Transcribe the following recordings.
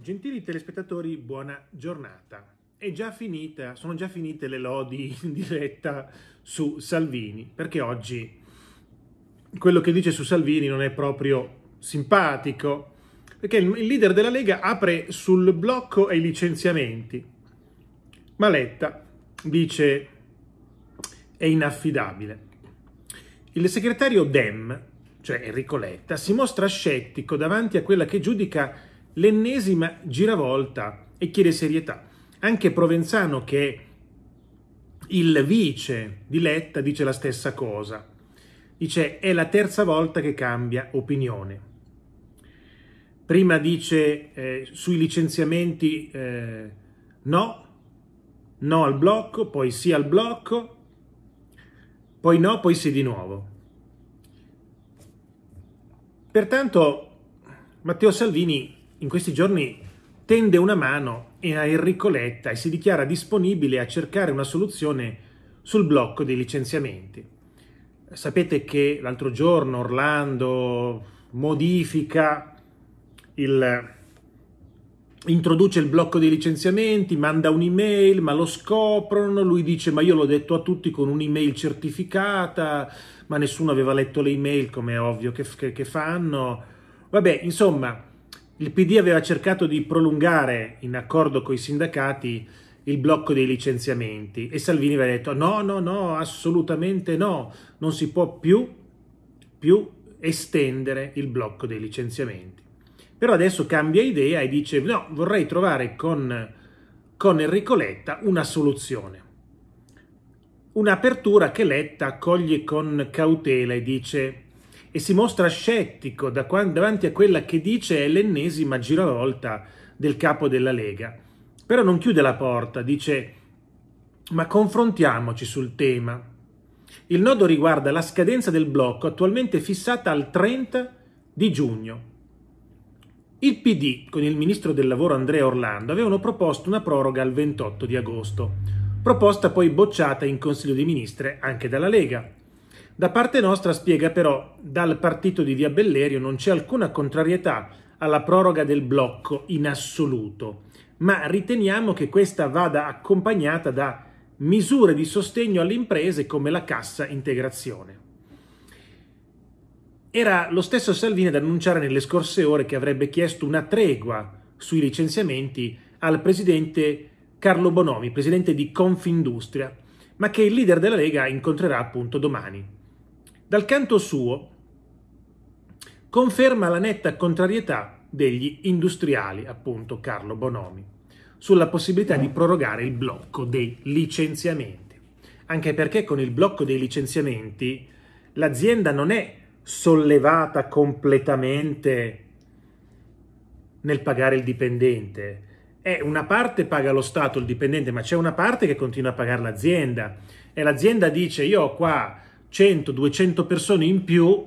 Gentili telespettatori, buona giornata. È già finita, sono già finite le lodi in diretta su Salvini, perché oggi quello che dice su Salvini non è proprio simpatico, perché il leader della Lega apre sul blocco ai licenziamenti. Maletta dice è inaffidabile. Il segretario Dem, cioè Enrico Letta, si mostra scettico davanti a quella che giudica l'ennesima giravolta e chiede serietà. Anche Provenzano, che è il vice di Letta, dice la stessa cosa. Dice è la terza volta che cambia opinione. Prima dice eh, sui licenziamenti eh, no, no al blocco, poi sì al blocco, poi no, poi sì di nuovo. Pertanto Matteo Salvini in questi giorni tende una mano a Enrico Letta e si dichiara disponibile a cercare una soluzione sul blocco dei licenziamenti. Sapete che l'altro giorno Orlando modifica il introduce il blocco dei licenziamenti, manda un'email, ma lo scoprono, lui dice ma io l'ho detto a tutti con un'email certificata, ma nessuno aveva letto le email come è ovvio che, che, che fanno. Vabbè, insomma, il PD aveva cercato di prolungare, in accordo con i sindacati, il blocco dei licenziamenti e Salvini aveva detto no, no, no, assolutamente no, non si può più, più estendere il blocco dei licenziamenti. Però adesso cambia idea e dice no, vorrei trovare con, con Enrico Letta una soluzione. Un'apertura che Letta coglie con cautela e dice e si mostra scettico davanti a quella che dice è l'ennesima giravolta del capo della Lega. Però non chiude la porta, dice ma confrontiamoci sul tema. Il nodo riguarda la scadenza del blocco attualmente fissata al 30 di giugno. Il PD, con il ministro del lavoro Andrea Orlando, avevano proposto una proroga al 28 di agosto, proposta poi bocciata in Consiglio dei Ministri anche dalla Lega. Da parte nostra, spiega però, dal partito di Via Bellerio non c'è alcuna contrarietà alla proroga del blocco in assoluto, ma riteniamo che questa vada accompagnata da misure di sostegno alle imprese come la cassa integrazione. Era lo stesso Salvini ad annunciare nelle scorse ore che avrebbe chiesto una tregua sui licenziamenti al presidente Carlo Bonomi, presidente di Confindustria, ma che il leader della Lega incontrerà appunto domani. Dal canto suo conferma la netta contrarietà degli industriali, appunto Carlo Bonomi, sulla possibilità di prorogare il blocco dei licenziamenti, anche perché con il blocco dei licenziamenti l'azienda non è sollevata completamente nel pagare il dipendente. È una parte paga lo Stato il dipendente, ma c'è una parte che continua a pagare l'azienda. E l'azienda dice: Io ho qua 100-200 persone in più,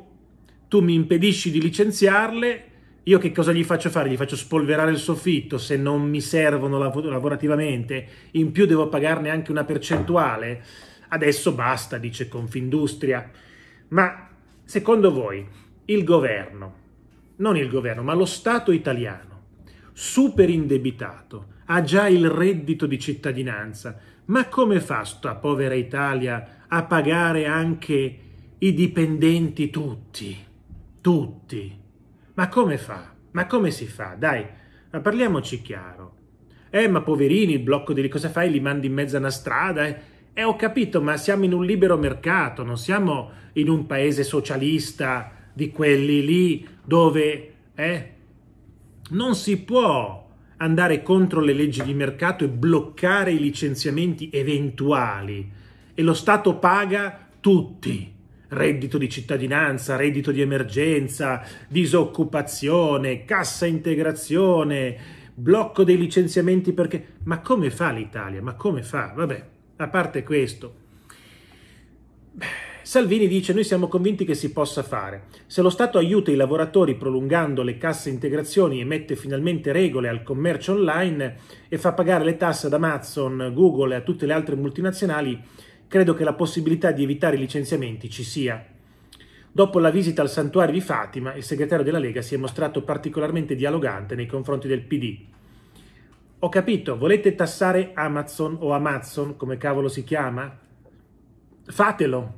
tu mi impedisci di licenziarle, io che cosa gli faccio fare? Gli faccio spolverare il soffitto se non mi servono lav- lavorativamente, in più devo pagarne anche una percentuale. Adesso basta, dice Confindustria. Ma secondo voi il governo, non il governo, ma lo Stato italiano, super indebitato, ha già il reddito di cittadinanza, ma come fa sta povera Italia a pagare anche i dipendenti tutti, tutti. Ma come fa? Ma come si fa? Dai, ma parliamoci chiaro. Eh, ma poverini, il blocco di lì, cosa fai? Li mandi in mezzo a una strada? Eh? eh, ho capito, ma siamo in un libero mercato, non siamo in un paese socialista di quelli lì dove, eh, non si può andare contro le leggi di mercato e bloccare i licenziamenti eventuali e lo Stato paga tutti. Reddito di cittadinanza, reddito di emergenza, disoccupazione, cassa integrazione, blocco dei licenziamenti perché... Ma come fa l'Italia? Ma come fa? Vabbè, a parte questo. Salvini dice noi siamo convinti che si possa fare. Se lo Stato aiuta i lavoratori prolungando le casse integrazioni e mette finalmente regole al commercio online e fa pagare le tasse ad Amazon, Google e a tutte le altre multinazionali, credo che la possibilità di evitare i licenziamenti ci sia. Dopo la visita al santuario di Fatima, il segretario della Lega si è mostrato particolarmente dialogante nei confronti del PD. Ho capito, volete tassare Amazon o Amazon, come cavolo si chiama? Fatelo,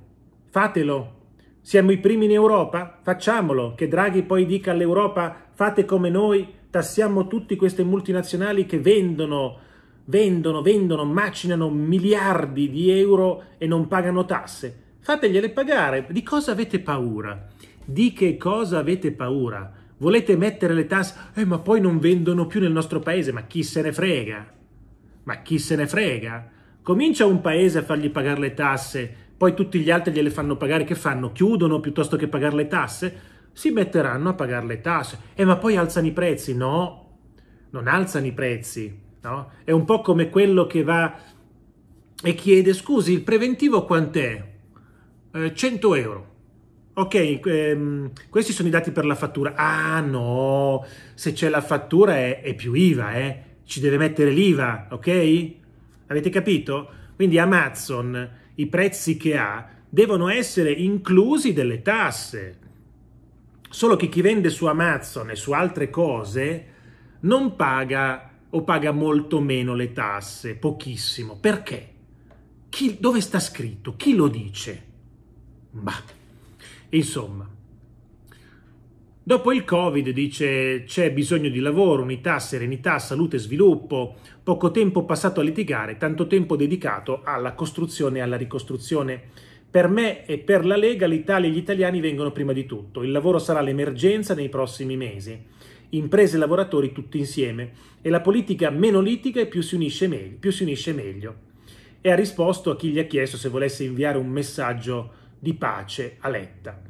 fatelo. Siamo i primi in Europa? Facciamolo, che Draghi poi dica all'Europa fate come noi, tassiamo tutti queste multinazionali che vendono vendono, vendono, macinano miliardi di euro e non pagano tasse. Fategliele pagare. Di cosa avete paura? Di che cosa avete paura? Volete mettere le tasse? Eh, ma poi non vendono più nel nostro paese. Ma chi se ne frega? Ma chi se ne frega? Comincia un paese a fargli pagare le tasse, poi tutti gli altri gliele fanno pagare. Che fanno? Chiudono piuttosto che pagare le tasse? Si metteranno a pagare le tasse. Eh, ma poi alzano i prezzi? No, non alzano i prezzi No? È un po' come quello che va e chiede, scusi, il preventivo quant'è? Eh, 100 euro. Ok, ehm, questi sono i dati per la fattura. Ah no, se c'è la fattura è, è più IVA, eh? ci deve mettere l'IVA, ok? Avete capito? Quindi Amazon, i prezzi che ha, devono essere inclusi delle tasse. Solo che chi vende su Amazon e su altre cose non paga o paga molto meno le tasse, pochissimo. Perché? Chi, dove sta scritto? Chi lo dice? Bah, insomma. Dopo il Covid dice c'è bisogno di lavoro, unità, serenità, salute, sviluppo, poco tempo passato a litigare, tanto tempo dedicato alla costruzione e alla ricostruzione. Per me e per la Lega l'Italia e gli italiani vengono prima di tutto. Il lavoro sarà l'emergenza nei prossimi mesi imprese e lavoratori tutti insieme e la politica meno litiga e più si unisce meglio. Più si unisce meglio. E ha risposto a chi gli ha chiesto se volesse inviare un messaggio di pace a Letta.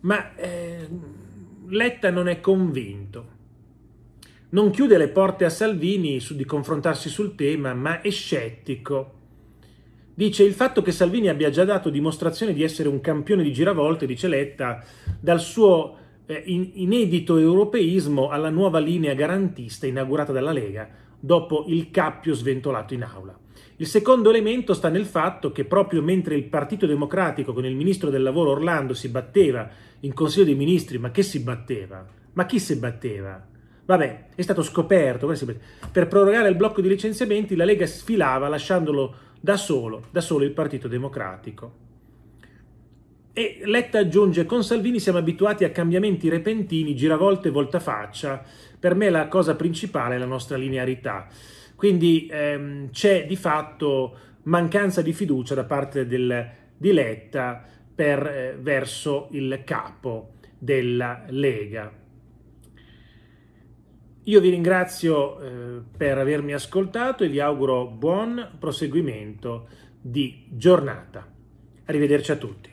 Ma eh, Letta non è convinto. Non chiude le porte a Salvini su di confrontarsi sul tema, ma è scettico. Dice il fatto che Salvini abbia già dato dimostrazione di essere un campione di giravolte, dice Letta, dal suo eh, inedito europeismo alla nuova linea garantista inaugurata dalla Lega dopo il cappio sventolato in aula. Il secondo elemento sta nel fatto che proprio mentre il Partito Democratico con il ministro del lavoro Orlando si batteva in Consiglio dei Ministri, ma che si batteva? Ma chi si batteva? Vabbè, è stato scoperto, per prorogare il blocco di licenziamenti la Lega sfilava lasciandolo da solo, da solo il Partito Democratico. E Letta aggiunge, con Salvini siamo abituati a cambiamenti repentini, giravolte e voltafaccia, per me la cosa principale è la nostra linearità. Quindi ehm, c'è di fatto mancanza di fiducia da parte del, di Letta per, eh, verso il capo della Lega. Io vi ringrazio eh, per avermi ascoltato e vi auguro buon proseguimento di giornata. Arrivederci a tutti.